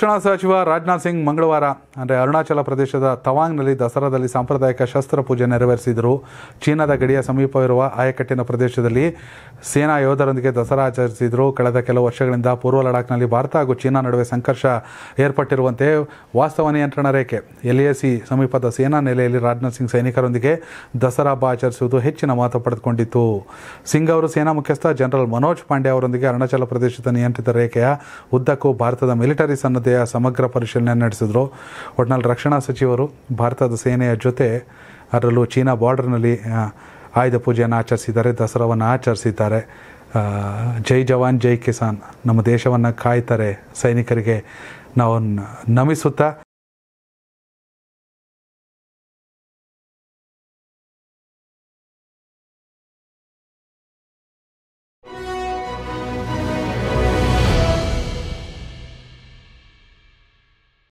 ರಕ್ಷಣಾ ಸಚಿವ ರಾಜನಾಥ್ ಸಿಂಗ್ ಮಂಗಳವಾರ ಅಂದರೆ ಅರುಣಾಚಲ ಪ್ರದೇಶದ ತವಾಂಗ್ನಲ್ಲಿ ದಸರಾದಲ್ಲಿ ಸಾಂಪ್ರದಾಯಿಕ ಶಸ್ತ್ರ ಪೂಜೆ ನೆರವೇರಿಸಿದರು ಚೀನಾದ ಗಡಿಯ ಸಮೀಪವಿರುವ ಆಯಕಟ್ಟಿನ ಪ್ರದೇಶದಲ್ಲಿ ಸೇನಾ ಯೋಧರೊಂದಿಗೆ ದಸರಾ ಆಚರಿಸಿದರು ಕಳೆದ ಕೆಲವು ವರ್ಷಗಳಿಂದ ಪೂರ್ವ ಲಡಾಖ್ನಲ್ಲಿ ಭಾರತ ಹಾಗೂ ಚೀನಾ ನಡುವೆ ಸಂಘರ್ಷ ಏರ್ಪಟ್ಟಿರುವಂತೆ ವಾಸ್ತವ ನಿಯಂತ್ರಣ ರೇಖೆ ಎಲ್ಎಸಿ ಸಮೀಪದ ಸೇನಾ ನೆಲೆಯಲ್ಲಿ ರಾಜನಾಥ್ ಸಿಂಗ್ ಸೈನಿಕರೊಂದಿಗೆ ದಸರಾ ಹಬ್ಬ ಆಚರಿಸುವುದು ಹೆಚ್ಚಿನ ಮಹತ್ವ ಪಡೆದುಕೊಂಡಿತ್ತು ಸಿಂಗ್ ಅವರು ಸೇನಾ ಮುಖ್ಯಸ್ಥ ಜನರಲ್ ಮನೋಜ್ ಪಾಂಡೆ ಅವರೊಂದಿಗೆ ಅರುಣಾಚಲ ಪ್ರದೇಶದ ನಿಯಂತ್ರಿತ ರೇಖೆಯ ಉದ್ದಕ್ಕೂ ಭಾರತದ ಮಿಲಿಟರಿ ಸನ್ನದ್ಧ ಸಿದ್ಧತೆಯ ಸಮಗ್ರ ಪರಿಶೀಲನೆ ನಡೆಸಿದರು ಒಟ್ನಲ್ಲಿ ರಕ್ಷಣಾ ಸಚಿವರು ಭಾರತದ ಸೇನೆಯ ಜೊತೆ ಅದರಲ್ಲೂ ಚೀನಾ ಬಾರ್ಡರ್ನಲ್ಲಿ ಆಯುಧ ಪೂಜೆಯನ್ನು ಆಚರಿಸಿದ್ದಾರೆ ದಸರಾವನ್ನು ಆಚರಿಸಿದ್ದಾರೆ ಜೈ ಜವಾನ್ ಜೈ ಕಿಸಾನ್ ನಮ್ಮ ದೇಶವನ್ನು ಕಾಯ್ತಾರೆ ಸೈನಿಕರಿಗೆ ನಾವು ನಮಿಸುತ್ತಾ